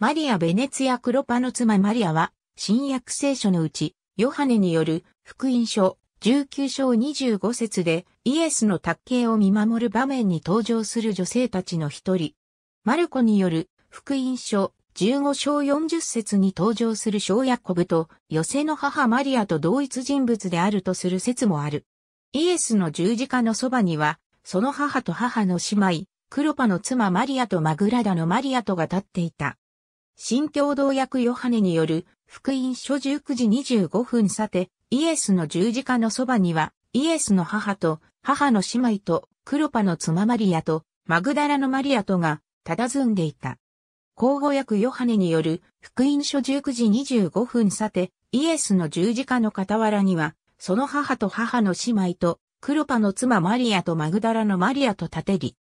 マリア・ベネツィクロパの妻マリアは、新約聖書のうち、ヨハネによる福音書19章25節でイエスの卓形を見守る場面に登場する女性たちの一人。マルコによる福音書15章40節に登場する小ヤコブと、ヨセの母マリアと同一人物であるとする説もある。イエスの十字架のそばには、その母と母の姉妹、クロパの妻マリアとマグラダのマリアとが立っていた。新共同役ヨハネによる福音書19時25分さて、イエスの十字架のそばには、イエスの母と、母の姉妹と、クロパの妻マリアと、マグダラのマリアとが、佇んでいた。交互訳ヨハネによる、福音書19時25分さて、イエスの十字架の傍らには、その母と母の姉妹と、クロパの妻マリアとマグダラのマリアと立てり。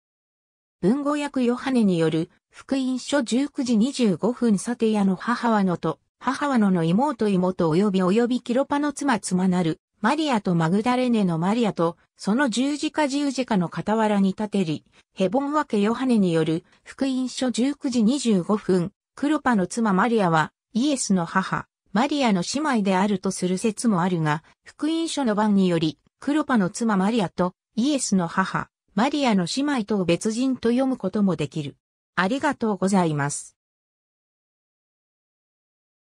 文語訳ヨハネによる、福音書19時25分サテヤの母はのと、母はのの妹妹及び及びキロパの妻妻なる、マリアとマグダレネのマリアと、その十字架十字架の傍らに立てり、ヘボン分けヨハネによる、福音書19時25分、クロパの妻マリアは、イエスの母、マリアの姉妹であるとする説もあるが、福音書の番により、クロパの妻マリアと、イエスの母、マリアの姉妹とを別人と読むこともできる。ありがとうございます。